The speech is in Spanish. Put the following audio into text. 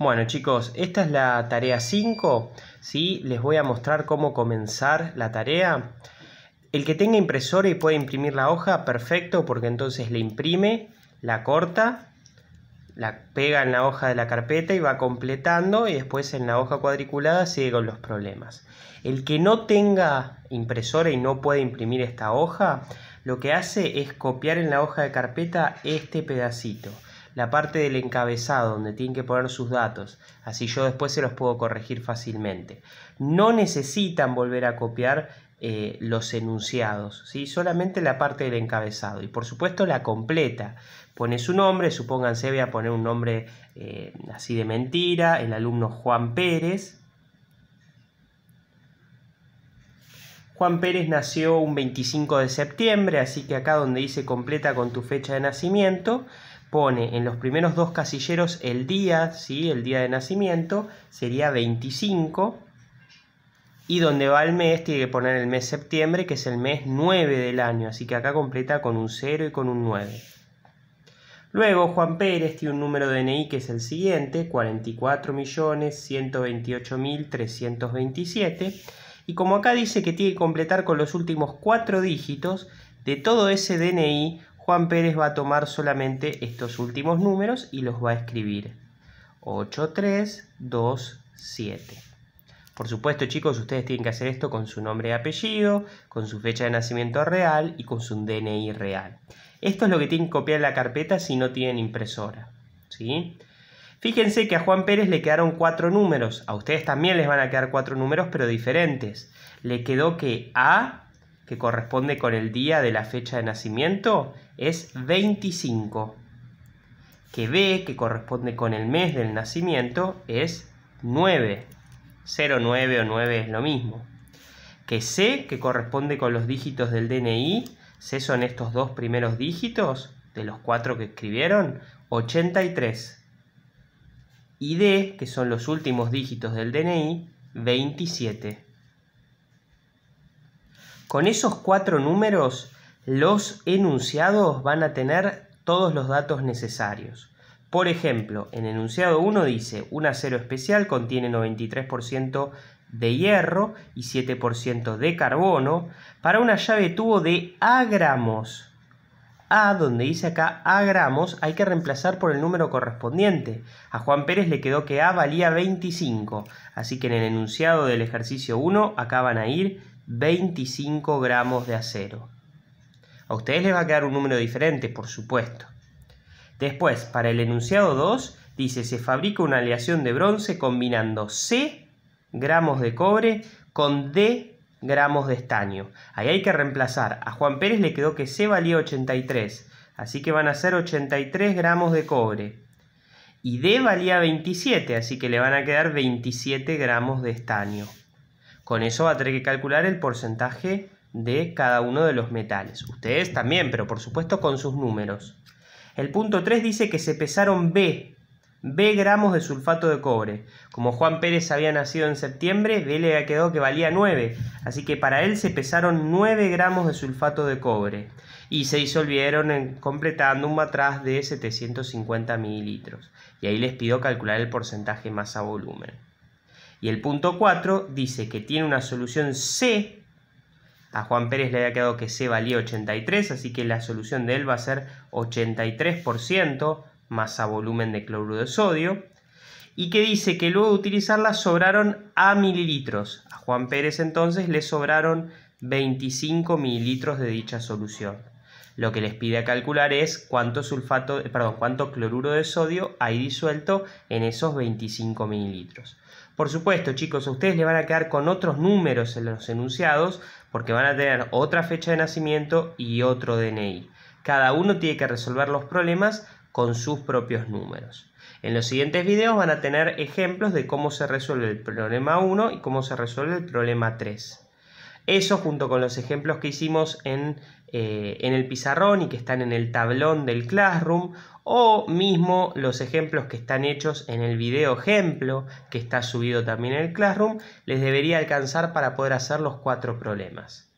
Bueno chicos, esta es la tarea 5, ¿sí? les voy a mostrar cómo comenzar la tarea. El que tenga impresora y pueda imprimir la hoja, perfecto, porque entonces le imprime, la corta, la pega en la hoja de la carpeta y va completando y después en la hoja cuadriculada sigue con los problemas. El que no tenga impresora y no puede imprimir esta hoja, lo que hace es copiar en la hoja de carpeta este pedacito la parte del encabezado donde tienen que poner sus datos, así yo después se los puedo corregir fácilmente. No necesitan volver a copiar eh, los enunciados, ¿sí? solamente la parte del encabezado y por supuesto la completa. Pone su nombre, supónganse, voy a poner un nombre eh, así de mentira, el alumno Juan Pérez. Juan Pérez nació un 25 de septiembre, así que acá donde dice completa con tu fecha de nacimiento, pone en los primeros dos casilleros el día, ¿sí? el día de nacimiento, sería 25. Y donde va el mes, tiene que poner el mes septiembre, que es el mes 9 del año. Así que acá completa con un 0 y con un 9. Luego Juan Pérez tiene un número de DNI que es el siguiente, 44.128.327. Y como acá dice que tiene que completar con los últimos 4 dígitos, de todo ese DNI Juan Pérez va a tomar solamente estos últimos números y los va a escribir. 7. Por supuesto, chicos, ustedes tienen que hacer esto con su nombre y apellido, con su fecha de nacimiento real y con su DNI real. Esto es lo que tienen que copiar en la carpeta si no tienen impresora. ¿sí? Fíjense que a Juan Pérez le quedaron cuatro números. A ustedes también les van a quedar cuatro números, pero diferentes. Le quedó que A que corresponde con el día de la fecha de nacimiento es 25. Que B, que corresponde con el mes del nacimiento, es 9. 9 o 9 es lo mismo. Que C, que corresponde con los dígitos del DNI, C son estos dos primeros dígitos de los cuatro que escribieron, 83. Y D, que son los últimos dígitos del DNI, 27. Con esos cuatro números, los enunciados van a tener todos los datos necesarios. Por ejemplo, en enunciado 1 dice un acero especial contiene 93% de hierro y 7% de carbono para una llave tubo de A gramos, A, donde dice acá A gramos, hay que reemplazar por el número correspondiente. A Juan Pérez le quedó que A valía 25, así que en el enunciado del ejercicio 1 acá van a ir 25 gramos de acero. A ustedes les va a quedar un número diferente, por supuesto. Después, para el enunciado 2, dice, se fabrica una aleación de bronce combinando C gramos de cobre con D gramos de estaño. Ahí hay que reemplazar. A Juan Pérez le quedó que C valía 83, así que van a ser 83 gramos de cobre. Y D valía 27, así que le van a quedar 27 gramos de estaño. Con eso va a tener que calcular el porcentaje de cada uno de los metales. Ustedes también, pero por supuesto con sus números. El punto 3 dice que se pesaron B, B gramos de sulfato de cobre. Como Juan Pérez había nacido en septiembre, B le quedó que valía 9, así que para él se pesaron 9 gramos de sulfato de cobre y se disolvieron en, completando un matraz de 750 mililitros. Y ahí les pido calcular el porcentaje masa-volumen. Y el punto 4 dice que tiene una solución C. A Juan Pérez le había quedado que C valía 83, así que la solución de él va a ser 83% a volumen de cloruro de sodio. Y que dice que luego de utilizarla sobraron a mililitros. A Juan Pérez entonces le sobraron 25 mililitros de dicha solución. Lo que les pide a calcular es cuánto, sulfato, eh, perdón, cuánto cloruro de sodio hay disuelto en esos 25 mililitros. Por supuesto, chicos, a ustedes les van a quedar con otros números en los enunciados porque van a tener otra fecha de nacimiento y otro DNI. Cada uno tiene que resolver los problemas con sus propios números. En los siguientes videos van a tener ejemplos de cómo se resuelve el problema 1 y cómo se resuelve el problema 3. Eso junto con los ejemplos que hicimos eh, en, el pizarrón y que están en el tablón del Classroom o mismo los ejemplos que están hechos en el video ejemplo que está subido también en el Classroom les debería alcanzar para poder hacer los cuatro problemas.